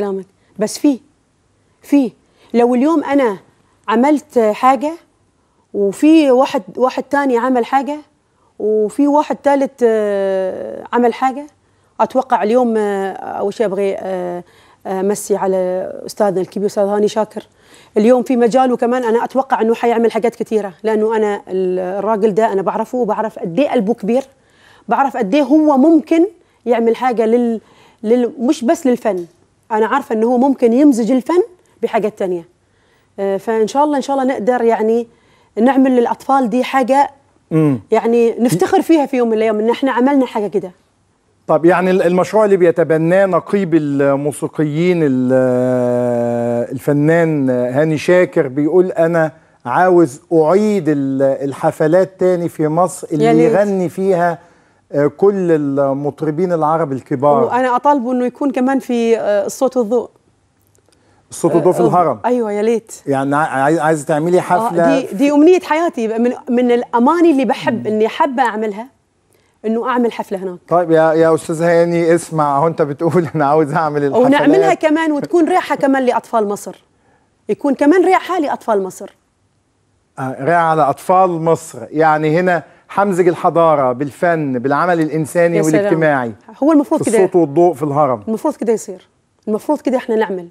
كلامك بس في في لو اليوم انا عملت حاجه وفي واحد واحد ثاني عمل حاجه وفي واحد ثالث آه، عمل حاجه اتوقع اليوم آه، اول شيء ابغي آه، امسي على استاذنا الكبير استاذ هاني شاكر اليوم في مجال وكمان انا اتوقع انه حيعمل حاجات كثيره لانه انا الراجل ده انا بعرفه وبعرف قد ايه قلبه كبير بعرف قد ايه هو ممكن يعمل حاجه لل, لل... مش بس للفن انا عارفه ان هو ممكن يمزج الفن بحاجات تانية آه، فان شاء الله ان شاء الله نقدر يعني نعمل للاطفال دي حاجه يعني نفتخر فيها في يوم من الايام ان احنا عملنا حاجه كده طب يعني المشروع اللي بيتبناه نقيب الموسيقيين الفنان هاني شاكر بيقول انا عاوز اعيد الحفلات تاني في مصر اللي يغني فيها آه، كل المطربين العرب الكبار وانا اطالبه انه يكون كمان في الصوت آه، والضوء الصوت والضوء آه، في الهرم ايوه يا ليت يعني عايزه تعملي حفله آه دي دي امنيه حياتي من من الاماني اللي بحب اني حابه اعملها انه اعمل حفله هناك طيب يا يا استاذ هاني اسمع هو انت بتقول انا عاوز اعمل الحفله ونعملها كمان وتكون ريحه كمان لاطفال مصر يكون كمان ريحه لاطفال مصر ريحه على اطفال مصر يعني هنا حمزج الحضاره بالفن بالعمل الانساني والاجتماعي هو المفروض كده الصوت والضوء في الهرم المفروض كده يصير المفروض كده احنا نعمل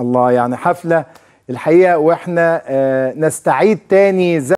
الله يعني حفله الحقيقه واحنا آه، نستعيد تاني